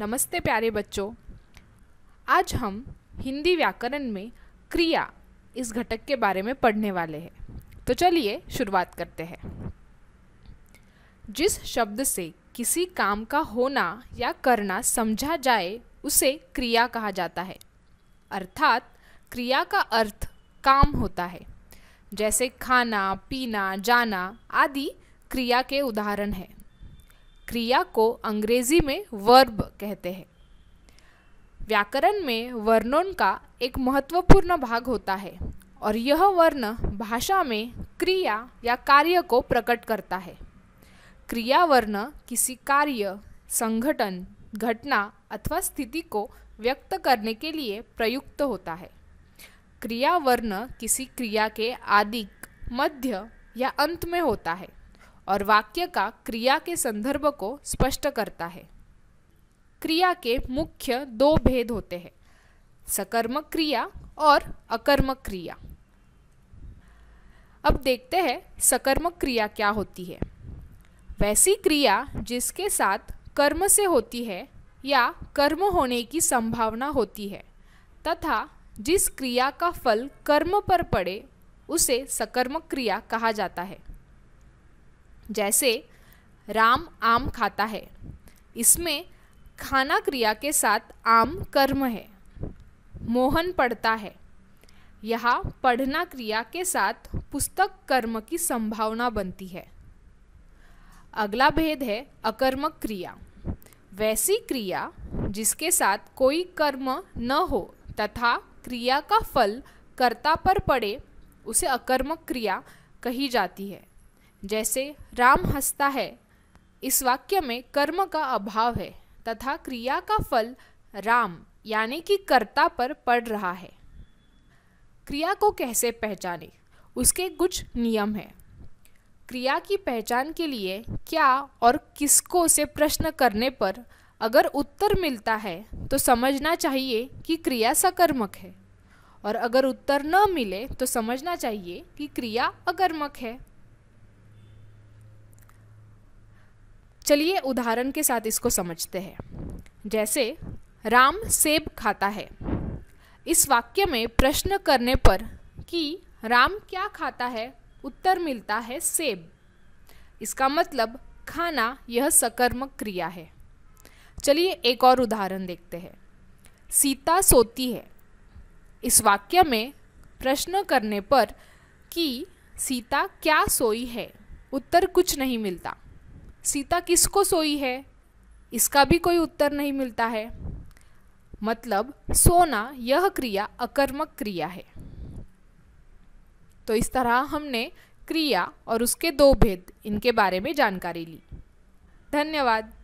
नमस्ते प्यारे बच्चों आज हम हिंदी व्याकरण में क्रिया इस घटक के बारे में पढ़ने वाले हैं तो चलिए शुरुआत करते हैं जिस शब्द से किसी काम का होना या करना समझा जाए उसे क्रिया कहा जाता है अर्थात क्रिया का अर्थ काम होता है जैसे खाना पीना जाना आदि क्रिया के उदाहरण हैं क्रिया को अंग्रेजी में वर्ब कहते हैं व्याकरण में वर्णों का एक महत्वपूर्ण भाग होता है और यह वर्ण भाषा में क्रिया या कार्य को प्रकट करता है क्रिया वर्ण किसी कार्य संगठन घटना अथवा स्थिति को व्यक्त करने के लिए प्रयुक्त होता है क्रिया वर्ण किसी क्रिया के आदिक मध्य या अंत में होता है और वाक्य का क्रिया के संदर्भ को स्पष्ट करता है क्रिया के मुख्य दो भेद होते हैं सकर्मक क्रिया और अकर्मक क्रिया अब देखते हैं सकर्मक क्रिया क्या होती है वैसी क्रिया जिसके साथ कर्म से होती है या कर्म होने की संभावना होती है तथा जिस क्रिया का फल कर्म पर पड़े उसे सकर्मक क्रिया कहा जाता है जैसे राम आम खाता है इसमें खाना क्रिया के साथ आम कर्म है मोहन पढ़ता है यह पढ़ना क्रिया के साथ पुस्तक कर्म की संभावना बनती है अगला भेद है अकर्मक क्रिया वैसी क्रिया जिसके साथ कोई कर्म न हो तथा क्रिया का फल कर्ता पर पड़े उसे अकर्मक क्रिया कही जाती है जैसे राम हंसता है इस वाक्य में कर्म का अभाव है तथा क्रिया का फल राम यानी कि कर्ता पर पड़ रहा है क्रिया को कैसे पहचाने उसके कुछ नियम हैं क्रिया की पहचान के लिए क्या और किसको से प्रश्न करने पर अगर उत्तर मिलता है तो समझना चाहिए कि क्रिया सकर्मक है और अगर उत्तर न मिले तो समझना चाहिए कि क्रिया अकर्मक है चलिए उदाहरण के साथ इसको समझते हैं जैसे राम सेब खाता है इस वाक्य में प्रश्न करने पर कि राम क्या खाता है उत्तर मिलता है सेब इसका मतलब खाना यह सकर्मक क्रिया है चलिए एक और उदाहरण देखते हैं सीता सोती है इस वाक्य में प्रश्न करने पर कि सीता क्या सोई है उत्तर कुछ नहीं मिलता सीता किसको सोई है इसका भी कोई उत्तर नहीं मिलता है मतलब सोना यह क्रिया अकर्मक क्रिया है तो इस तरह हमने क्रिया और उसके दो भेद इनके बारे में जानकारी ली धन्यवाद